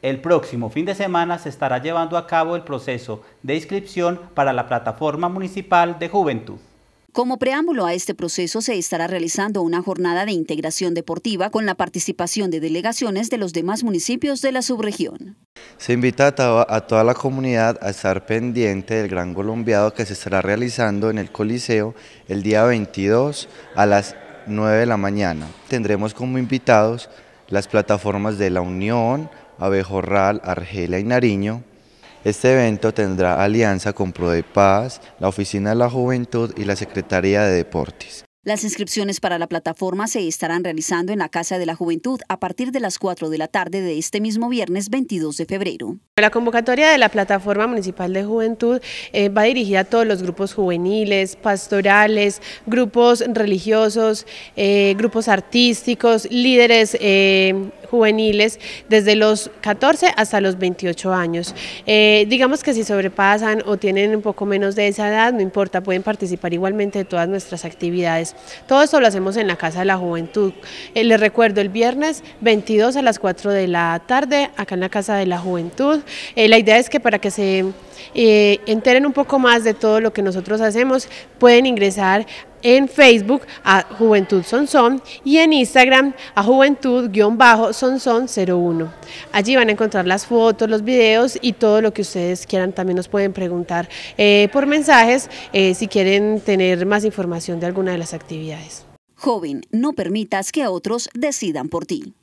El próximo fin de semana se estará llevando a cabo el proceso de inscripción para la Plataforma Municipal de Juventud. Como preámbulo a este proceso se estará realizando una jornada de integración deportiva con la participación de delegaciones de los demás municipios de la subregión. Se invita a, toda la comunidad a estar pendiente del gran colombiado que se estará realizando en el Coliseo el día 22 a las 9 de la mañana. Tendremos como invitados las plataformas de La Unión, Abejorral, Argelia y Nariño. Este evento tendrá alianza con Paz, la Oficina de la Juventud y la Secretaría de Deportes. Las inscripciones para la plataforma se estarán realizando en la Casa de la Juventud a partir de las 4 de la tarde de este mismo viernes 22 de febrero. La convocatoria de la Plataforma Municipal de Juventud eh, va dirigida a todos los grupos juveniles, pastorales, grupos religiosos, eh, grupos artísticos, líderes eh, juveniles desde los 14 hasta los 28 años. Eh, digamos que si sobrepasan o tienen un poco menos de esa edad, no importa, pueden participar igualmente de todas nuestras actividades. Todo esto lo hacemos en la Casa de la Juventud. Eh, les recuerdo, el viernes 22 a las 4 de la tarde, acá en la Casa de la Juventud. Eh, la idea es que para que se enteren un poco más de todo lo que nosotros hacemos, pueden ingresar en Facebook a Juventud Sonson y en Instagram a Juventud-Sonson01. Allí van a encontrar las fotos, los videos y todo lo que ustedes quieran. También nos pueden preguntar eh, por mensajes eh, si quieren tener más información de alguna de las actividades. Joven, no permitas que otros decidan por ti.